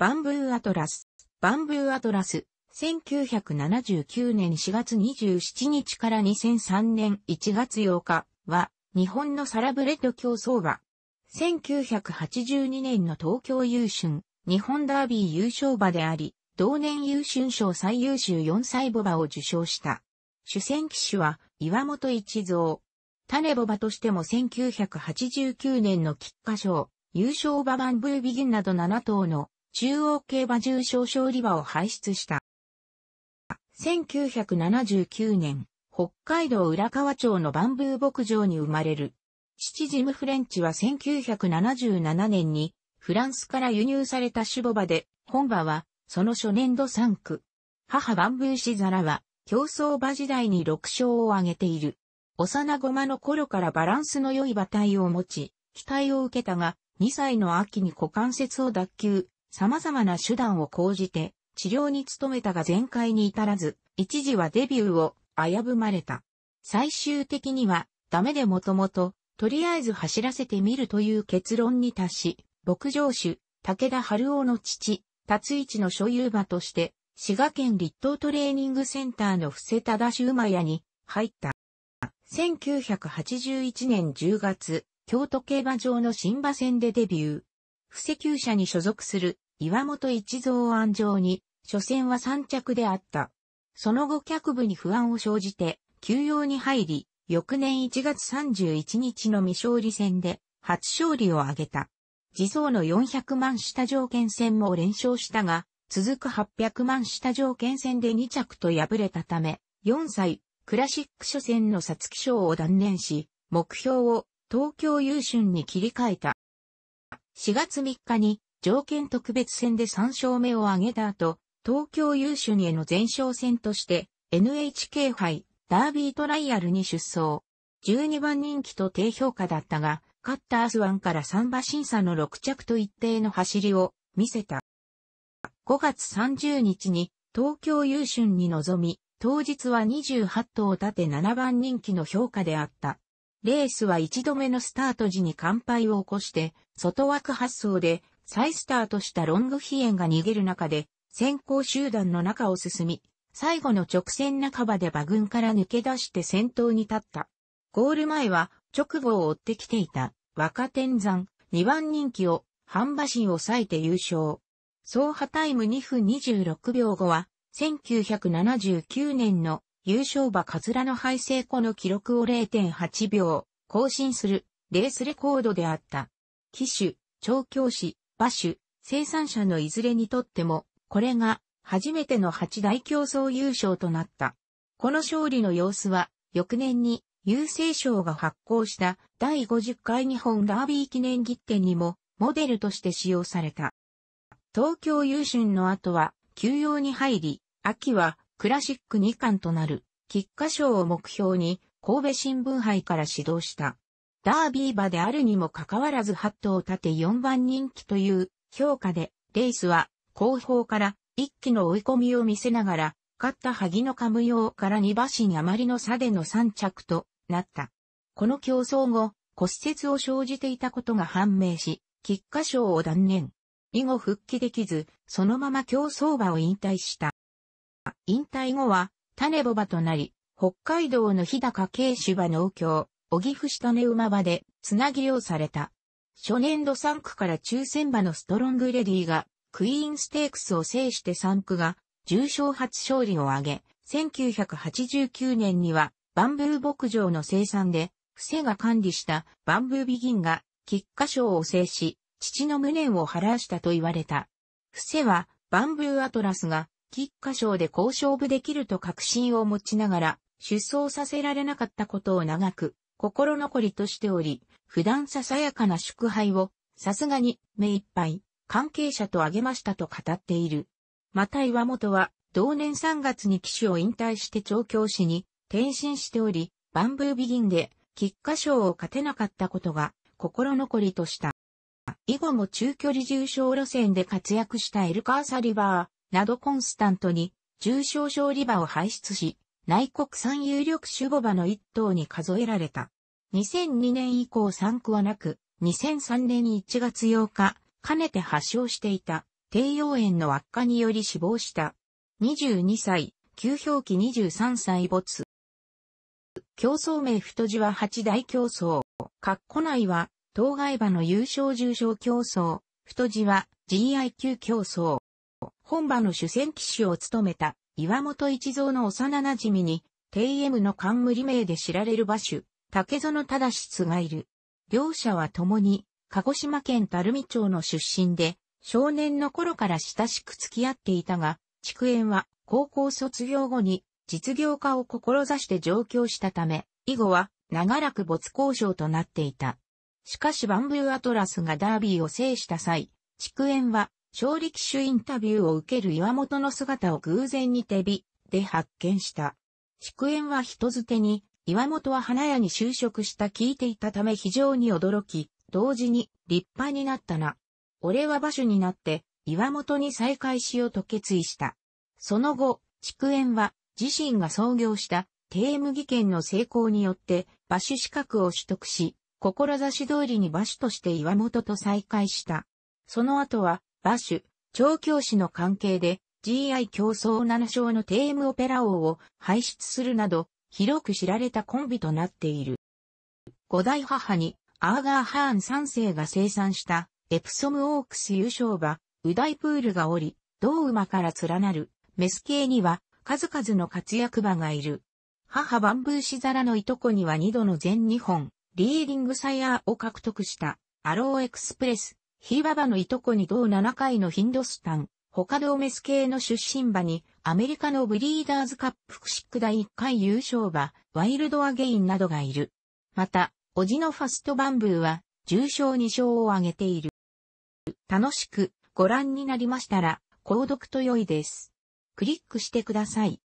バンブーアトラス。バンブーアトラス。1979年4月27日から2003年1月8日は日本のサラブレッド競走馬。1982年の東京優春、日本ダービー優勝馬であり、同年優春賞最優秀4歳母馬を受賞した。主戦騎手は岩本一蔵。種母馬としても1989年の菊花賞、優勝馬バンブービギンなど7頭の中央競馬重症勝利馬を輩出した。1979年、北海道浦河町のバンブー牧場に生まれる。父ジム・フレンチは1977年にフランスから輸入された守護馬で、本馬はその初年度3区。母バンブーシザラは競争馬時代に6勝を挙げている。幼子馬の頃からバランスの良い馬体を持ち、期待を受けたが、2歳の秋に股関節を脱臼、様々な手段を講じて治療に努めたが全開に至らず、一時はデビューを危ぶまれた。最終的にはダメでもともと、とりあえず走らせてみるという結論に達し、牧場主、武田春夫の父、達一の所有馬として、滋賀県立東トレーニングセンターの伏せただし馬屋に入った。1981年10月、京都競馬場の新馬戦でデビュー。伏せ厩舎に所属する岩本一蔵安城に、初戦は三着であった。その後脚部に不安を生じて、休養に入り、翌年1月31日の未勝利戦で、初勝利を挙げた。自走の400万下条件戦も連勝したが、続く800万下条件戦で2着と敗れたため、4歳、クラシック初戦の皐月賞を断念し、目標を東京優春に切り替えた。4月3日に条件特別戦で3勝目を挙げた後、東京優秀にへの前哨戦として NHK 杯ダービートライアルに出走。12番人気と低評価だったが、勝ったアスワンから3馬審査の6着と一定の走りを見せた。5月30日に東京優春に臨み、当日は28頭を立て7番人気の評価であった。レースは1度目のスタート時に乾杯を起こして、外枠発走で再スタートしたロングヒエンが逃げる中で、先行集団の中を進み、最後の直線半ばで馬群から抜け出して先頭に立った。ゴール前は直後を追ってきていた若天山2番人気を半馬身抑えて優勝。総破タイム2分26秒後は1979年の優勝馬カズラの敗成後の記録を0.8秒更新するレースレコードであった。騎手、調教師、馬種、生産者のいずれにとっても、これが初めての八大競争優勝となった。この勝利の様子は、翌年に郵政省が発行した第50回日本ダービー記念切手にもモデルとして使用された。東京優春の後は休養に入り、秋はクラシック2巻となる、菊花賞を目標に神戸新聞杯から指導した。ダービー馬であるにもかかわらずハットを立て4番人気という評価で、レースは後方から一気の追い込みを見せながら、勝った萩野カム用から2馬身余りの差での3着となった。この競争後、骨折を生じていたことが判明し、菊花賞を断念。以後復帰できず、そのまま競争馬を引退した。引退後は、種ボ馬となり、北海道の日高慶芝農協、小岐阜市種馬場で、つなぎうされた。初年度3区から抽選馬のストロングレディが、クイーンステークスを制して3区が、重賞初勝利を挙げ、1989年には、バンブー牧場の生産で、伏せが管理したバンブービギンが、菊花賞を制し、父の無念を晴らしたと言われた。伏せは、バンブーアトラスが、菊花賞で好勝負できると確信を持ちながら、出走させられなかったことを長く、心残りとしており、普段ささやかな祝杯を、さすがに目いっぱい、関係者とあげましたと語っている。また岩本は、同年3月に騎手を引退して調教師に転身しており、バンブービギンで、菊花賞を勝てなかったことが、心残りとした。以後も中距離重賞路線で活躍したエルカーサリバーなどコンスタントに重賞賞リバを輩出し、内国産有力種母場の一頭に数えられた。2002年以降産区はなく、2003年1月8日、かねて発症していた、低陽炎の悪化により死亡した。22歳、急表記23歳没。競争名太字は八大競争。括弧内は、当該馬の優勝重賞競争。太字は GIQ 競争。本馬の主戦騎手を務めた岩本一蔵の幼馴染に、TM の冠名で知られる馬主、竹園忠室がいる。両者は共に、鹿児島県垂水町の出身で、少年の頃から親しく付き合っていたが、畜園は高校卒業後に実業家を志して上京したため、以後は長らく没交渉となっていた。しかしバンブーアトラスがダービーを制した際、畜園は勝利騎手インタビューを受ける岩本の姿を偶然に手火で発見した。祝宴は人づてに、岩本は花屋に就職した聞いていたため非常に驚き、同時に立派になったな。俺は馬主になって、岩本に再会しようと決意した。その後、祝宴は自身が創業した低麦研の成功によって馬主資格を取得し、志通りに馬主として岩本と再会した。その後は馬主、調教師の関係で GI 競争7勝のテームオペラ王を輩出するなど、広く知られたコンビとなっている。五代母にアーガー・ハーン3世が生産したエプソム・オークス優勝馬、ウダイプールがおり、同馬から連なるメス系には数々の活躍馬がいる。母バンブーシザラのいとこには2度の全日本、リーディングサイヤーを獲得したアローエクスプレス、ヒーババのいとこに同7回のヒンドスタン、他同メス系の出身馬に、アメリカのブリーダーズカップクシック第1回優勝馬、ワイルドアゲインなどがいる。また、おじのファストバンブーは、重賞2勝を挙げている。楽しくご覧になりましたら、購読と良いです。クリックしてください。